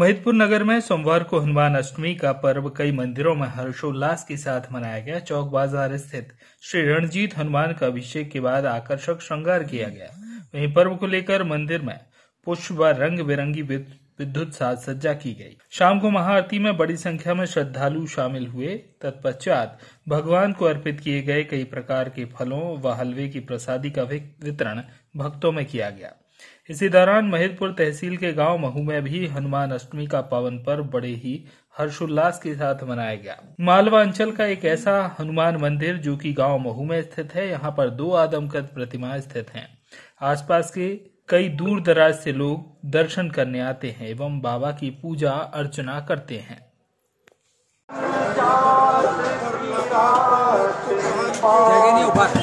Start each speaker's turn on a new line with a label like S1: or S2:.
S1: महितपुर नगर में सोमवार को हनुमान अष्टमी का पर्व कई मंदिरों में हर्षोल्लास के साथ मनाया गया चौक बाजार स्थित श्री रणजीत हनुमान का अभिषेक के बाद आकर्षक श्रृंगार किया गया वहीं पर्व को लेकर मंदिर में पुष्प व रंग बिरंगी विद्युत साज सज्जा की गई शाम को महाआरती में बड़ी संख्या में श्रद्धालु शामिल हुए तत्पश्चात भगवान को अर्पित किए गए कई प्रकार के फलों व हलवे की प्रसादी का वितरण भक्तों में किया गया इसी दौरान महिदपुर तहसील के गांव महू में भी हनुमान अष्टमी का पावन पर्व बड़े ही हर्षोल्लास के साथ मनाया गया मालवा अंचल का एक ऐसा हनुमान मंदिर जो कि गांव महू में स्थित है यहाँ पर दो आदमकद प्रतिमा स्थित हैं आसपास के कई दूर दराज से लोग दर्शन करने आते हैं एवं बाबा की पूजा अर्चना करते हैं
S2: नहीं